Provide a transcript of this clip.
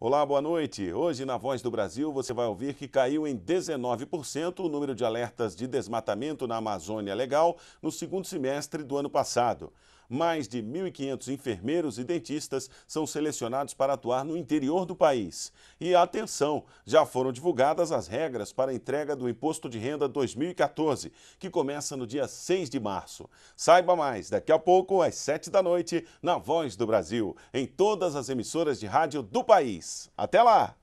Olá, boa noite. Hoje, na Voz do Brasil, você vai ouvir que caiu em 19% o número de alertas de desmatamento na Amazônia Legal no segundo semestre do ano passado mais de 1.500 enfermeiros e dentistas são selecionados para atuar no interior do país. E atenção, já foram divulgadas as regras para a entrega do Imposto de Renda 2014, que começa no dia 6 de março. Saiba mais daqui a pouco, às 7 da noite, na Voz do Brasil, em todas as emissoras de rádio do país. Até lá!